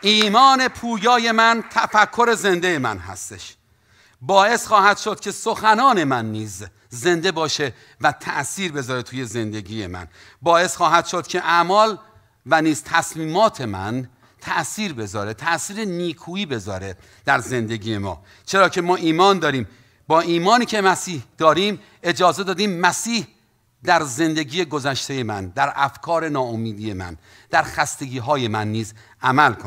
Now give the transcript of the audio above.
ایمان پویای من تفکر زنده من هستش باعث خواهد شد که سخنان من نیز زنده باشه و تأثیر بذاره توی زندگی من باعث خواهد شد که اعمال و نیز تصمیمات من تأثیر بذاره تأثیر نیکویی بذاره در زندگی ما چرا که ما ایمان داریم با ایمانی که مسیح داریم اجازه دادیم مسیح در زندگی گذشته من در افکار ناامیدی من در خستگی های من نیز عمل کنه